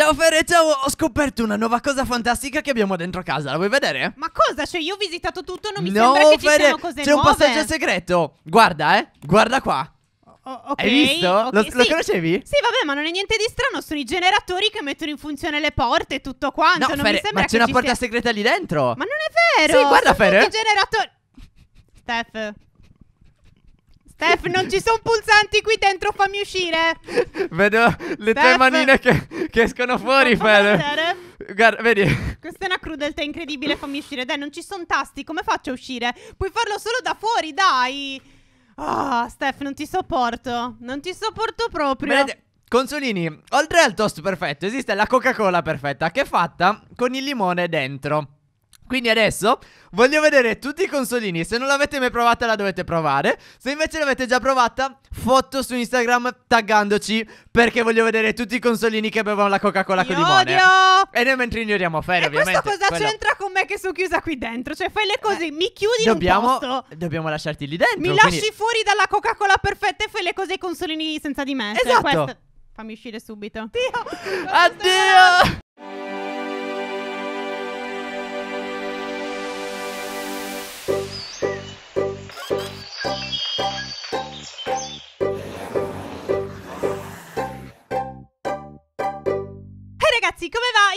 Ciao Ferre, ciao, ho scoperto una nuova cosa fantastica che abbiamo dentro casa, la vuoi vedere? Ma cosa? Cioè io ho visitato tutto, e non mi no, sembra che Ferre, ci siano cose c'è un passaggio segreto Guarda eh, guarda qua o okay, Hai visto? Okay, lo, sì. lo, conoscevi? Sì, vabbè, ma non è niente di strano. Sono i generatori che mettono in funzione le porte e tutto quanto. No, non Fer, mi sembra ma c'è una porta sia... segreta lì dentro. Ma non è vero! Sì, guarda, Ferre! Sono i generatori. Steph. Steph, non ci sono pulsanti qui dentro, fammi uscire. Vedo le Steph. tre manine che, che escono fuori, Fede. Guarda, vedi. Questa è una crudeltà incredibile, fammi uscire. Dai, non ci sono tasti, come faccio a uscire? Puoi farlo solo da fuori, dai. Ah, oh, Steph, non ti sopporto. Non ti sopporto proprio. Vede. Consolini, oltre al toast perfetto esiste la Coca-Cola perfetta che è fatta con il limone dentro. Quindi adesso voglio vedere tutti i consolini Se non l'avete mai provata la dovete provare Se invece l'avete già provata Foto su Instagram taggandoci Perché voglio vedere tutti i consolini che bevono la Coca Cola con limone odio! E noi mentre ignoriamo Fer e ovviamente questo cosa quello... c'entra con me che sono chiusa qui dentro? Cioè fai le eh, cose, eh, mi chiudi dobbiamo, dobbiamo lasciarti lì dentro Mi quindi... lasci fuori dalla Coca Cola perfetta E fai le cose ai consolini senza di me cioè Esatto cioè, questo... Fammi uscire subito Addio Addio Thank you.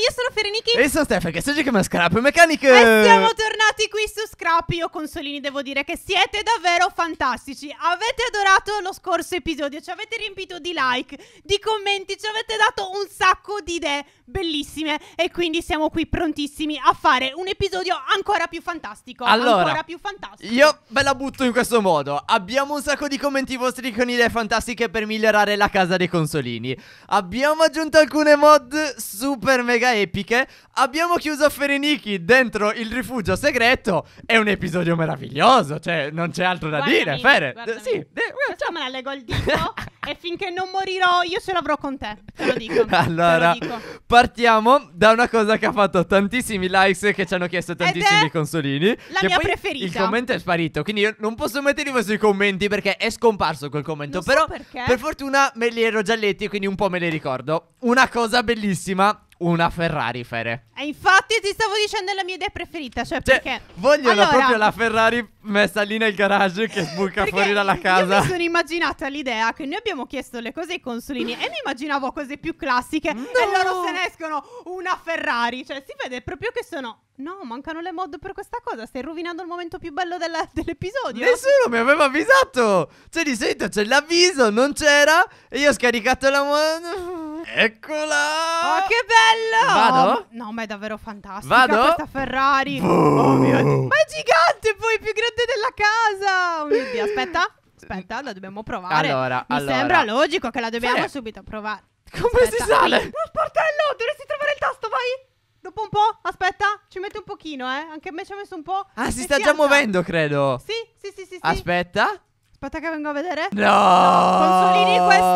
io sono Ferenichi. E sono Stefan, che sei che ma Scrap Mechanic. E siamo tornati qui su Scrap. Io, consolini, devo dire che siete davvero fantastici. Avete adorato lo scorso episodio, ci avete riempito di like, di commenti, ci avete dato un sacco di idee bellissime. E quindi siamo qui prontissimi a fare un episodio ancora più fantastico. Allora, ancora più fantastico. Io ve la butto in questo modo. Abbiamo un sacco di commenti vostri con idee fantastiche per migliorare la casa dei consolini. Abbiamo aggiunto alcune mod super mega epiche, abbiamo chiuso Fereniki dentro il rifugio segreto. È un episodio meraviglioso, cioè non c'è altro da guardami, dire. Fere, guardami. sì, de- facciamela leggo al dito e finché non morirò io ce l'avrò con te. Te lo dico. Allora, lo dico. partiamo da una cosa che ha fatto tantissimi likes che ci hanno chiesto tantissimi consolini. La mia preferita. Il commento è sparito, quindi io non posso mettere i vostri commenti perché è scomparso quel commento. Non Però so per fortuna me li ero già letti, quindi un po' me li ricordo. Una cosa bellissima una Ferrari, Fere. E eh, infatti ti stavo dicendo è la mia idea preferita, cioè, cioè perché... Vogliono allora... proprio la Ferrari messa lì nel garage che sbuca fuori dalla casa. Io mi sono immaginata l'idea che noi abbiamo chiesto le cose ai consolini e mi immaginavo cose più classiche no. e loro se ne escono una Ferrari. Cioè, si vede proprio che sono. No, mancano le mod per questa cosa. Stai rovinando il momento più bello della, dell'episodio. Nessuno mi aveva avvisato. Cioè, di solito c'è l'avviso, non c'era. E io ho scaricato la mod. Eccola! Oh, che bello! Vado? No, ma è davvero fantastica Vado? questa Ferrari. Boh! Oh mio Dio. Ma è gigante poi, più grande gente della casa. Oh mio Dio, aspetta, aspetta, la dobbiamo provare. Allora, Mi allora. sembra logico che la dobbiamo Fare. subito provare. Come aspetta. si sale? Lo sportello, dovresti trovare il tasto, vai. Dopo un po', aspetta, ci mette un pochino, eh. Anche a me ci ha messo un po'. Ah, si sta si già alza. muovendo, credo. Sì, sì, sì, sì, sì. Aspetta. Aspetta che vengo a vedere. No! no. Consolini, questo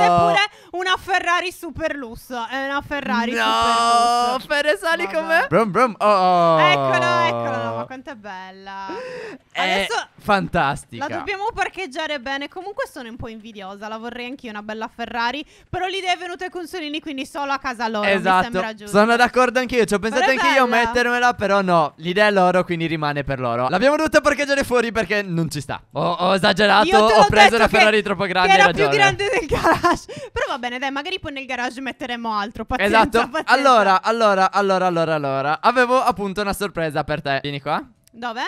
Ferrari super lusso. È una Ferrari no, Superlux. No, Feresali com'è? Brum brum. Oh. Eccola, eccola. No, ma quanto è bella. Eh, Adesso fantastica. La dobbiamo parcheggiare bene. Comunque sono un po' invidiosa, la vorrei anch'io una bella Ferrari. Però l'idea è venuta ai consolini, quindi solo a casa loro. Esatto. Sono d'accordo anch'io. Ci ho pensato anch'io a mettermela, però no. L'idea è loro, quindi rimane per loro. L'abbiamo dovuta parcheggiare fuori perché non ci sta. Ho, ho esagerato, ho preso una Ferrari troppo grande. era ragione. più grande del garage. Però va bene, dai, magari poi nel garage metteremo altro. Pazienza, esatto. Pazienza. Allora, allora, allora, allora, allora. Avevo appunto una sorpresa per te. Vieni qua. Dove?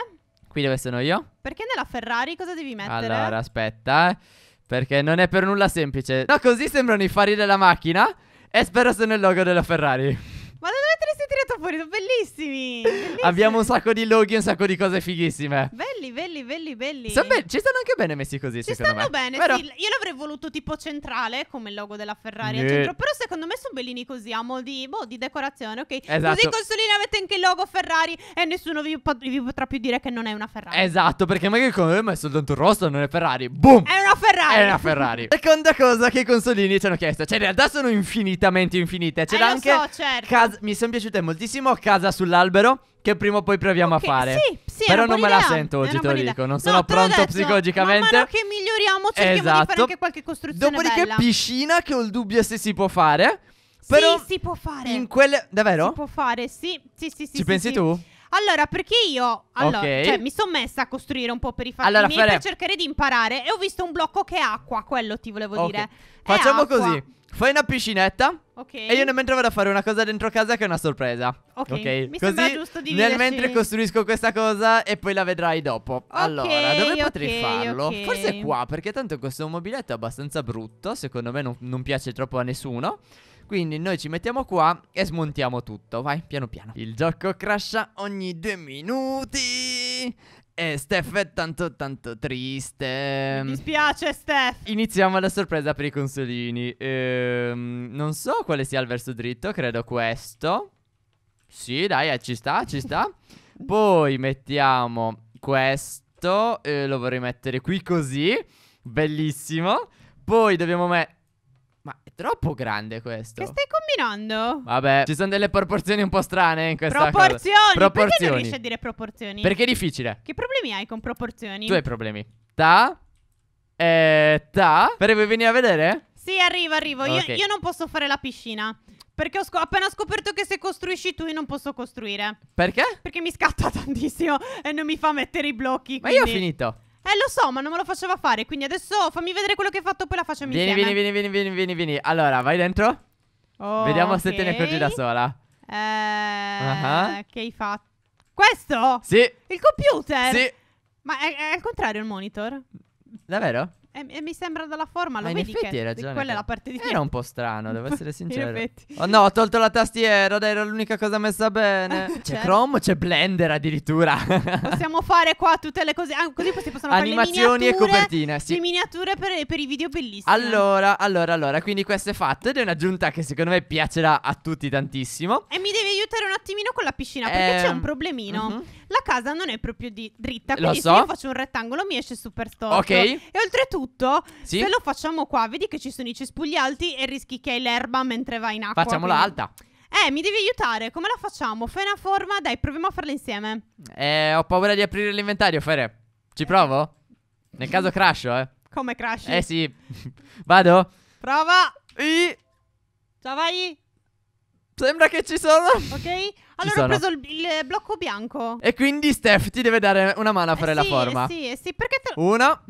Qui dove sono io? Perché nella Ferrari cosa devi mettere? Allora, aspetta, eh. Perché non è per nulla semplice. No, così sembrano i fari della macchina. E spero sono il logo della Ferrari. Ma da dove te ne sei tirato fuori? Sono bellissimi, bellissimi, Abbiamo un sacco di loghi e un sacco di cose fighissime. Vero, belli, belli, belli, belli. Sono be- ci stanno anche bene messi così, ci secondo me. Ci stanno bene, Però... sì. Io l'avrei voluto tipo centrale, come il logo della Ferrari yeah. al centro. Però secondo me sono bellini così, a mo' di, boh, di decorazione, ok? Esatto. Così consolino avete anche il logo Ferrari e nessuno vi, pot- vi, potrà più dire che non è una Ferrari. Esatto, perché magari come me è soltanto un rosso, non è Ferrari. Boom! È una Ferrari! È una Ferrari. Seconda cosa che i consolini ci hanno chiesto. Cioè, in realtà sono infinitamente infinite. C'era eh, anche... So, certo. casa- Mi sono piaciute moltissimo Casa sull'albero che prima o poi proviamo okay, a fare. Sì, sì, Però non me la sento oggi, te lo dico. Non no, sono pronto detto. psicologicamente. Man che miglioriamo, cerchiamo esatto. di fare esatto. anche qualche costruzione. Dopodiché, bella. piscina, che ho il dubbio se si può fare. Però sì, si può fare. In quelle... Davvero? Si può fare, sì. Sì, sì, sì. Ci sì, pensi sì. tu? Allora, perché io allora, okay. cioè, mi sono messa a costruire un po' per i fatti allora, miei fare... per cercare di imparare e ho visto un blocco che è acqua, quello ti volevo okay. dire. Facciamo così. Fai una piscinetta. Ok. E io nel mentre vado a fare una cosa dentro casa che è una sorpresa. Ok. okay. Mi Così, sembra giusto di Nel mentre costruisco questa cosa e poi la vedrai dopo. Okay, allora, dove okay, potrei farlo? Forse qua, perché tanto questo mobiletto è abbastanza brutto. Secondo me non, non piace troppo a nessuno. Quindi noi ci mettiamo qua e smontiamo tutto Vai, piano piano Il gioco crasha ogni due minuti e Steph è tanto tanto triste. Mi dispiace, Steph. Iniziamo la sorpresa per i consolini. Ehm, non so quale sia il verso dritto, credo questo. Sì, dai, eh, ci sta, ci sta. Poi mettiamo questo. E eh, lo vorrei mettere qui così. Bellissimo. Poi dobbiamo mettere... Ma è troppo grande questo. Che stai combinando? Vabbè, ci sono delle proporzioni un po' strane in questa proporzioni! cosa. Proporzioni! Perché non riesci a dire proporzioni? Perché è difficile. Che problemi hai con proporzioni? Tu hai problemi. Ta. Eh, ta. Perché venire a vedere? Sì, arrivo, arrivo. Okay. Io, io, non posso fare la piscina. Perché ho scop appena scoperto che se costruisci tu io non posso costruire. Perché? Perché mi scatta tantissimo e non mi fa mettere i blocchi. Ma quindi... io ho finito. Eh, lo so, ma non me lo faceva fare. Quindi adesso fammi vedere quello che hai fatto, poi la facciamo vieni, insieme. Vieni, vieni, vieni, vieni, vieni. Allora, vai dentro. Oh, Vediamo okay. se te ne accorgi da sola. Eh, uh -huh. che hai fatto? Questo? Sì. Il computer? Sì. Ma è, è al contrario il monitor? Davvero? E, e mi sembra dalla forma, lo ah, in effetti che hai ragione. Quella è la parte di Era un po' strano, devo essere sincero. oh no, ho tolto la tastiera, dai, era l'unica cosa messa bene. c'è certo. Chrome, c'è Blender addirittura. Possiamo fare qua tutte le cose, ah, così si possono Animazioni fare e copertine, sì. Le miniature per, per i video bellissimi. Allora, allora, allora, quindi questo è fatto ed è un'aggiunta che secondo me piacerà a tutti tantissimo. E mi devi rifiutare un attimino con la piscina perché eh, c'è un ehm, problemino. Uh-huh. La casa non è proprio di dritta, quindi so. se io faccio un rettangolo mi esce super storto. Ok. E oltretutto, sì. se lo facciamo qua, vedi che ci sono i cespugli alti e rischi che hai l'erba mentre vai in acqua. Facciamola quindi... alta. Eh, mi devi aiutare, come la facciamo? Fai una forma, dai, proviamo a farla insieme. Eh, ho paura di aprire l'inventario, Fere. Ci provo? Nel caso crasho, eh. Come crash? Eh sì. Vado. Prova. Ciao, vai. Sembra che ci sono. Ok. Allora ho preso il, il, blocco bianco. E quindi Steph ti deve dare una mano a fare eh sì, la forma. Eh sì, sì, perché te... Una.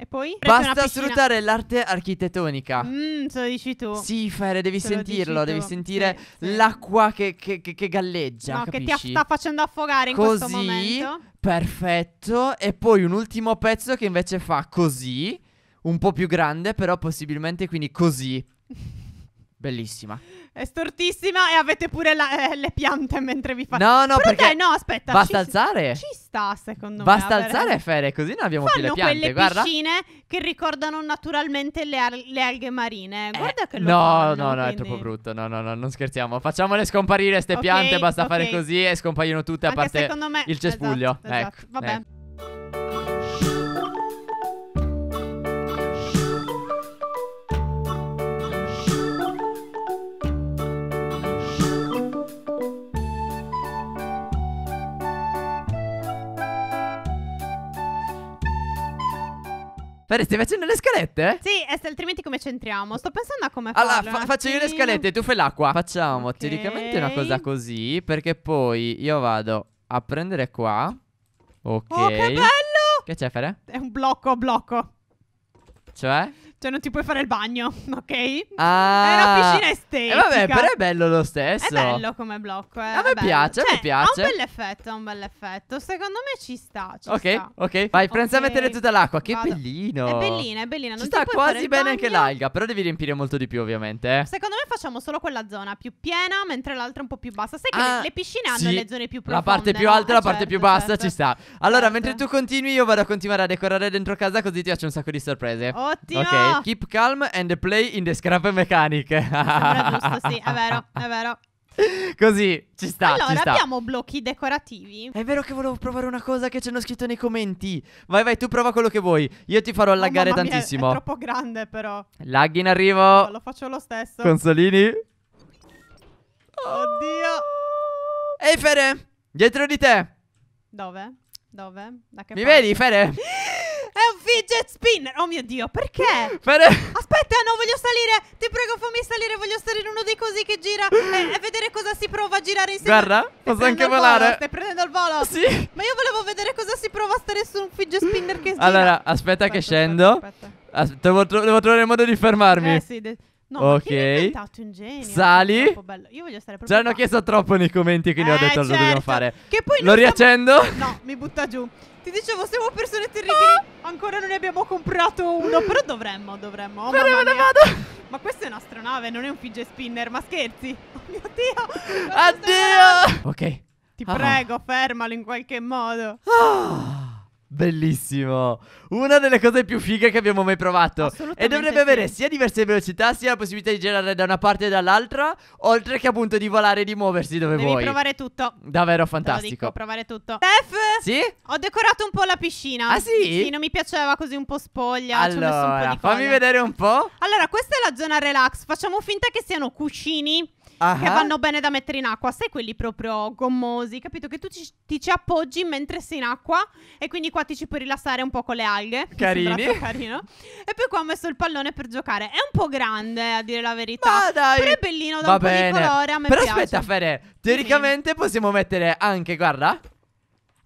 E poi? Basta sfruttare l'arte architettonica. Mmm, ce lo dici tu. Sì, Fere, devi se sentirlo. Devi sentire sì, sì. l'acqua che, che, che, che, galleggia. No, capisci? che ti sta facendo affogare in così, questo momento. Perfetto. E poi un ultimo pezzo che invece fa così. Un po' più grande, però possibilmente quindi così. Bellissima. È stortissima e avete pure la, eh, le piante mentre vi fate. No, no, Però perché dai, no, aspetta. Basta ci, alzare. Ci sta, secondo basta me. Basta alzare, Fere, così non abbiamo più le piante. Fanno quelle guarda. piscine che ricordano naturalmente le, al le alghe marine. Eh, guarda eh, che lo No, fanno, no, no, quindi. è troppo brutto. No, no, no, non scherziamo. Facciamole scomparire queste okay, piante, basta okay. fare così e scompaiono tutte Anche a parte me, il cespuglio. Esatto, esatto. ecco. Vabbè. Ecco. Fede, stai facendo le scalette? Sì, altrimenti come centriamo? Sto pensando a come allora, farlo. Allora, fa faccio io le scalette, e tu fai l'acqua. Facciamo okay. teoricamente una cosa così, perché poi io vado a prendere qua. Ok. Oh, che bello! Che c'è, Fare? È un blocco, blocco. Cioè? Cioè, non ti puoi fare il bagno, ok? Ah, è una piscina estetica. Eh vabbè, però è bello lo stesso. È bello come blocco. Eh. A me piace, cioè, a me piace. Cioè, ha un bell'effetto, ha un bell'effetto. Secondo me ci sta. Ci ok, sta. ok. Vai, prendiamo okay. a mettere tutta l'acqua. Che Vado. bellino. È bellina, è bellina. Non ci sta quasi bene bagno. anche l'alga, però devi riempire molto di più, ovviamente. Eh. Secondo me facciamo solo quella zona più piena, mentre l'altra un po' più bassa. Sai che ah, le, le, piscine sì. hanno le zone più profonde. La parte più alta no? la eh, parte certo, più bassa certo. ci sta. Allora, certo. mentre tu continui, io vado a continuare a decorare dentro casa, così ti faccio un sacco di sorprese. Ottimo. Ok. Keep calm and play in the scrap mechanic. Sembra giusto, sì, è vero, è vero. Così, ci sta, allora, ci sta. abbiamo blocchi decorativi. È vero che volevo provare una cosa che ci hanno scritto nei commenti. Vai, vai, tu prova quello che vuoi. Io ti farò oh, laggare oh, tantissimo. Mia, è, è troppo grande, però. Lag in arrivo. No, lo faccio lo stesso. Consolini. Oddio. Ehi, hey, Fede, dietro di te. Dove? Dove? Da che Mi parte? vedi, Fede? È un fidget spinner. Oh mio dio, perché? Per... Aspetta, no, voglio salire. Ti prego, fammi salire. Voglio stare in uno dei cosi che gira e, eh, e, vedere cosa si prova a girare insieme. Guarda, posso anche volare. Volo, stai prendendo il volo? Sì. Ma io volevo vedere cosa si prova a stare su un fidget spinner che gira. Allora, aspetta, aspetta che scendo. Aspetta, aspetta. devo, tro devo trovare il modo di fermarmi. Eh sì, No, ok. inventato un genio. Sali. Io Ci hanno chiesto troppo nei commenti, quindi eh, ho detto certo. lo dobbiamo certo. fare. Che poi lo stiamo... riaccendo? No, mi butta giù. Ti dicevo, siamo persone terribili. Ah. Ancora non ne abbiamo comprato uno, però dovremmo, dovremmo. Oh, vado, vado, vado. Ma questa è un'astronave, non è un fidget spinner, ma scherzi. Oh mio Dio. Addio. Ok. Ti ah. prego, fermalo in qualche modo. Ah. Bellissimo. Una delle cose più fighe che abbiamo mai provato. E dovrebbe avere sia diverse velocità, sia la possibilità di girare da una parte e dall'altra, oltre che appunto di volare e di muoversi dove Devi vuoi. Devi provare tutto. Davvero fantastico. Devo provare tutto. Steph! Sì? Ho decorato un po' la piscina. Ah sì? Sì, non mi piaceva così un po' spoglia. Allora, po fammi vedere un po'. Allora, questa è la zona relax. Facciamo finta che siano cuscini uh-huh. che vanno bene da mettere in acqua, sai quelli proprio gommosi, capito? Che tu ci, ti ci appoggi mentre sei in acqua e quindi qua ti ci puoi rilassare un po' con le alghe. Carini. Carino. E poi qua ho messo il pallone per giocare. È un po' grande, a dire la verità. Ma dai. Però è bellino, da Va un bene. po' di colore, a me Però piace. aspetta, Fere, teoricamente sì. possiamo mettere anche, guarda...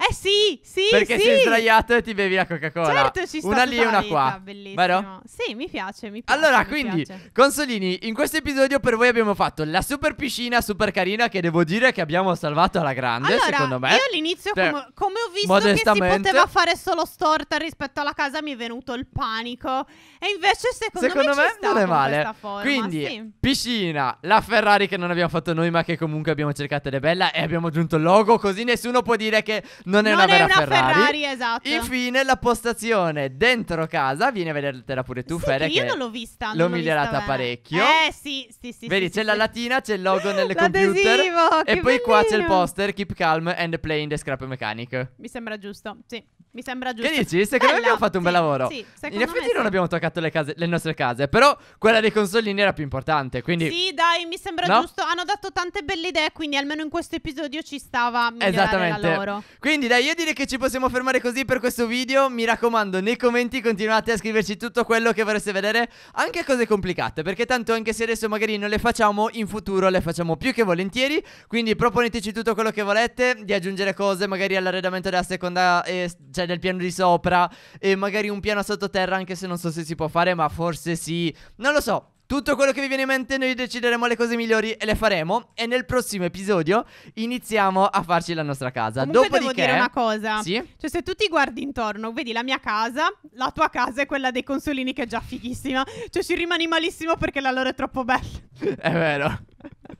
Eh sì, sì, Perché sì. sei sdraiato e ti bevi la Coca-Cola. Certo, ci sta Una lì e una qua. Bellissimo. Vero? Sì, mi piace, mi piace. Allora, mi quindi, piace. consolini, in questo episodio per voi abbiamo fatto la super piscina super carina che devo dire che abbiamo salvato alla grande, allora, secondo me. io all'inizio cioè, come, come, ho visto che si poteva fare solo storta rispetto alla casa mi è venuto il panico e invece secondo, secondo me, me non è male. Forma, quindi, sì. piscina, la Ferrari che non abbiamo fatto noi ma che comunque abbiamo cercato ed è bella e abbiamo aggiunto il logo così nessuno può dire che non è non una vera una Ferrari. Ferrari esatto. Infine, la postazione dentro casa. Vieni a vedertela pure tu, sì, Fere. Che io non l'ho vista. l'ho migliorata parecchio. Eh, sì, sì, sì. Vedi, sì, c'è sì, la latina, c'è il logo nel computer. E poi bellino. qua c'è il poster Keep Calm and Play in the Scrap Mechanic. Mi sembra giusto, sì. Mi sembra giusto. Che dici? Secondo Bella, me abbiamo fatto un sì, bel lavoro. Sì, In effetti non sì. abbiamo toccato le, case, le, nostre case, però quella dei consolini era più importante, quindi... Sì, dai, mi sembra no? giusto. Hanno dato tante belle idee, quindi almeno in questo episodio ci stava Esattamente. Quindi dai, io direi che ci possiamo fermare così per questo video. Mi raccomando, nei commenti continuate a scriverci tutto quello che vorreste vedere, anche cose complicate, perché tanto anche se adesso magari non le facciamo, in futuro le facciamo più che volentieri, quindi proponeteci tutto quello che volete, di aggiungere cose magari all'arredamento della seconda... Eh, cioè c'è del piano di sopra e magari un piano sottoterra anche se non so se si può fare ma forse sì. Non lo so, tutto quello che vi viene in mente noi decideremo le cose migliori e le faremo e nel prossimo episodio iniziamo a farci la nostra casa. Comunque Dopodiché devo dire una cosa. Sì? Cioè se tu ti guardi intorno, vedi la mia casa, la tua casa è quella dei consolini che è già fighissima, cioè ci rimani malissimo perché la loro è troppo bella. è vero.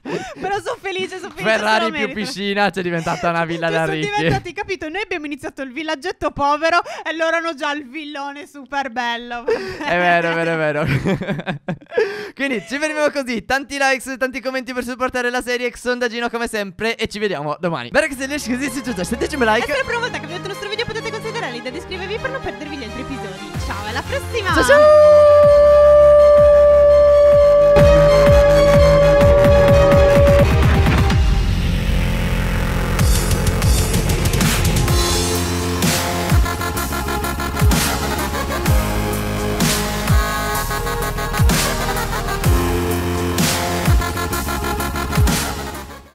Però sono felice, sono felice. Ferrari più piscina c'è diventata una villa da cioè, ricchi. Sono diventati, capito? Noi abbiamo iniziato il villaggetto povero e loro hanno già il villone super bello. è vero, è vero, è vero. Quindi ci fermiamo così. Tanti likes, tanti commenti per supportare la serie. Sondaggino come sempre. E ci vediamo domani. Bene, che se riesci così, se tu like. E sempre volta che vi ho detto lo strumento.